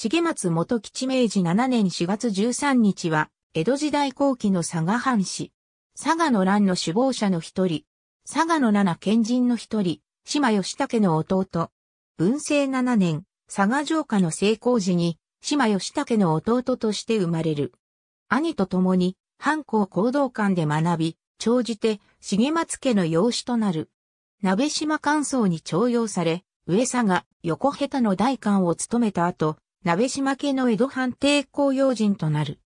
重松元吉明治7年4月13日は、江戸時代後期の佐賀藩士。佐賀の乱の首謀者の一人。佐賀の七賢人の一人、島義武の弟。文政7年、佐賀城下の成功時に、島義武の弟として生まれる。兄と共に、藩校行動館で学び、長じて、重松家の養子となる。鍋島官荘に徴用され、上佐賀、横下手の大官を務めた後、鍋島家の江戸藩帝公用人となる。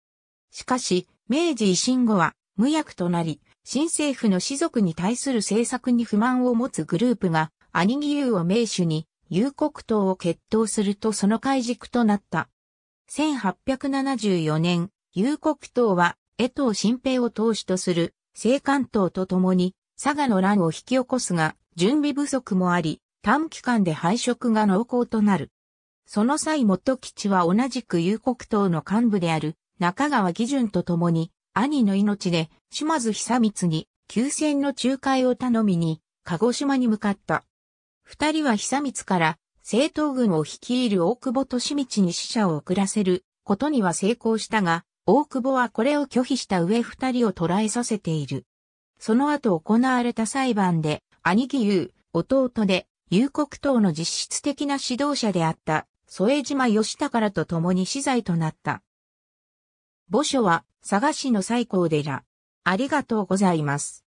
しかし、明治維新後は無役となり、新政府の士族に対する政策に不満を持つグループが、兄義勇を名手に、有国党を決闘するとその開軸となった。1874年、有国党は江藤新平を党首とする青関党と共に佐賀の乱を引き起こすが、準備不足もあり、短期間で敗色が濃厚となる。その際元吉は同じく遊国党の幹部である中川義順と共に兄の命で島津久光に休戦の仲介を頼みに鹿児島に向かった。二人は久光から政党軍を率いる大久保利道に死者を送らせることには成功したが、大久保はこれを拒否した上二人を捕らえさせている。その後行われた裁判で、兄貴優、弟で、遊国党の実質的な指導者であった添島義らと共に死罪となった。墓所は佐賀市の最高寺。ありがとうございます。